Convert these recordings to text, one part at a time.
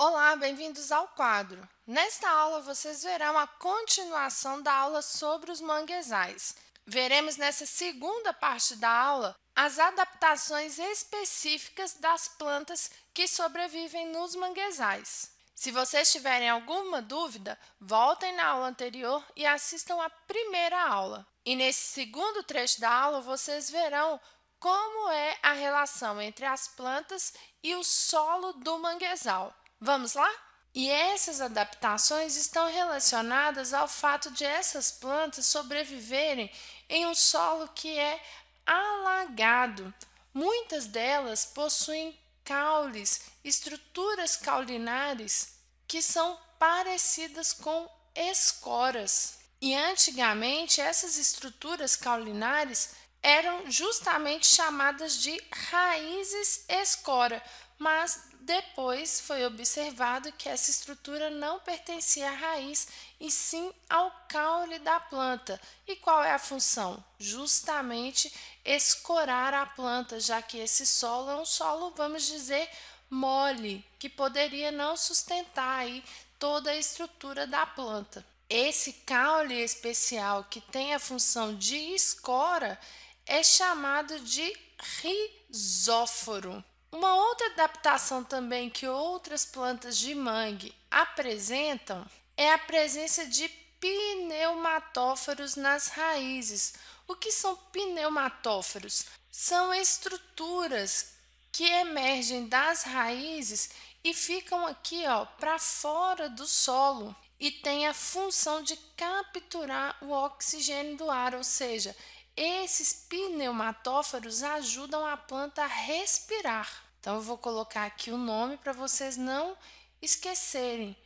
Olá, bem-vindos ao quadro. Nesta aula, vocês verão a continuação da aula sobre os manguezais. Veremos nessa segunda parte da aula as adaptações específicas das plantas que sobrevivem nos manguezais. Se vocês tiverem alguma dúvida, voltem na aula anterior e assistam à primeira aula. E nesse segundo trecho da aula, vocês verão como é a relação entre as plantas e o solo do manguezal. Vamos lá? E essas adaptações estão relacionadas ao fato de essas plantas sobreviverem em um solo que é alagado. Muitas delas possuem caules, estruturas caulinares que são parecidas com escoras. E antigamente essas estruturas caulinares eram justamente chamadas de raízes escora, mas depois foi observado que essa estrutura não pertencia à raiz e sim ao caule da planta. E qual é a função? Justamente escorar a planta, já que esse solo é um solo, vamos dizer, mole, que poderia não sustentar aí toda a estrutura da planta. Esse caule especial que tem a função de escora é chamado de risóforo. Uma outra adaptação também que outras plantas de mangue apresentam é a presença de pneumatóforos nas raízes. O que são pneumatóforos? São estruturas que emergem das raízes e ficam aqui, ó, para fora do solo e tem a função de capturar o oxigênio do ar, ou seja, esses pneumatóforos ajudam a planta a respirar. Então, eu vou colocar aqui o nome para vocês não esquecerem.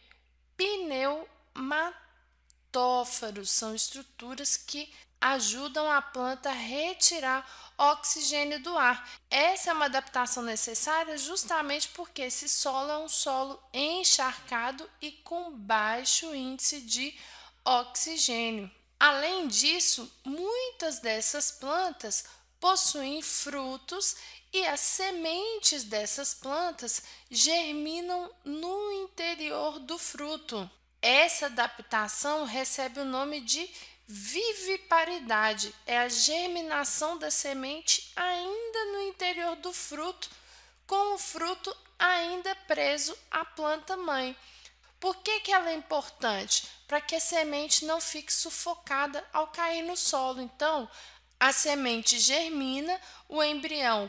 Pneumatóforos são estruturas que ajudam a planta a retirar oxigênio do ar. Essa é uma adaptação necessária justamente porque esse solo é um solo encharcado e com baixo índice de oxigênio. Além disso, muitas dessas plantas possuem frutos e as sementes dessas plantas germinam no interior do fruto. Essa adaptação recebe o nome de viviparidade, é a germinação da semente ainda no interior do fruto, com o fruto ainda preso à planta mãe. Por que, que ela é importante? Para que a semente não fique sufocada ao cair no solo. Então, a semente germina, o embrião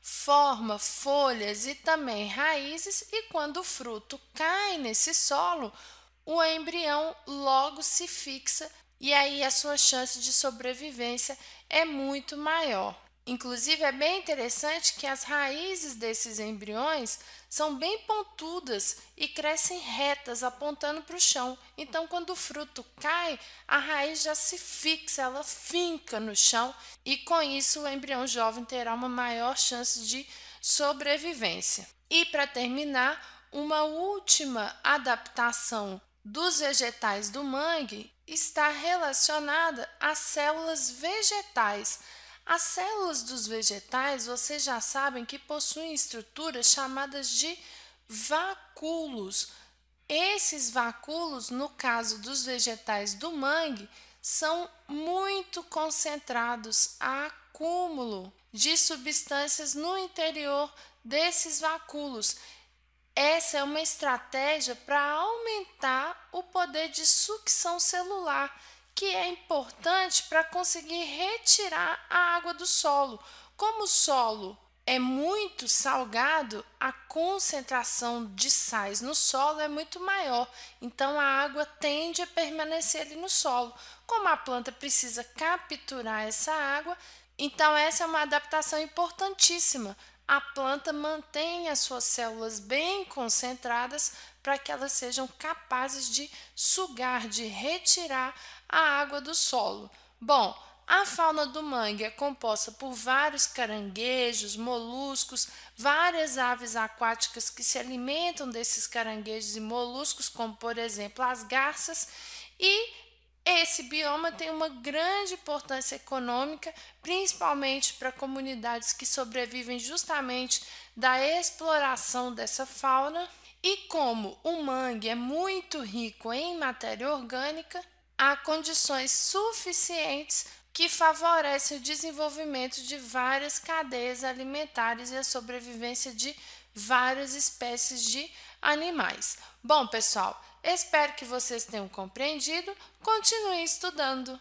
forma folhas e também raízes, e quando o fruto cai nesse solo, o embrião logo se fixa e aí a sua chance de sobrevivência é muito maior. Inclusive, é bem interessante que as raízes desses embriões são bem pontudas e crescem retas, apontando para o chão. Então, quando o fruto cai, a raiz já se fixa, ela finca no chão, e com isso o embrião jovem terá uma maior chance de sobrevivência. E, para terminar, uma última adaptação dos vegetais do mangue está relacionada às células vegetais as células dos vegetais, vocês já sabem que possuem estruturas chamadas de vacúolos. Esses vacúolos, no caso dos vegetais do mangue, são muito concentrados, há acúmulo de substâncias no interior desses vacúolos. Essa é uma estratégia para aumentar o poder de sucção celular, que é importante para conseguir retirar a água do solo. Como o solo é muito salgado, a concentração de sais no solo é muito maior, então a água tende a permanecer ali no solo. Como a planta precisa capturar essa água, então essa é uma adaptação importantíssima. A planta mantém as suas células bem concentradas para que elas sejam capazes de sugar, de retirar a água do solo. Bom, a fauna do mangue é composta por vários caranguejos, moluscos, várias aves aquáticas que se alimentam desses caranguejos e moluscos, como por exemplo as garças, e esse bioma tem uma grande importância econômica, principalmente para comunidades que sobrevivem justamente da exploração dessa fauna e como o mangue é muito rico em matéria orgânica, há condições suficientes que favorecem o desenvolvimento de várias cadeias alimentares e a sobrevivência de várias espécies de animais. Bom, pessoal, espero que vocês tenham compreendido. Continuem estudando!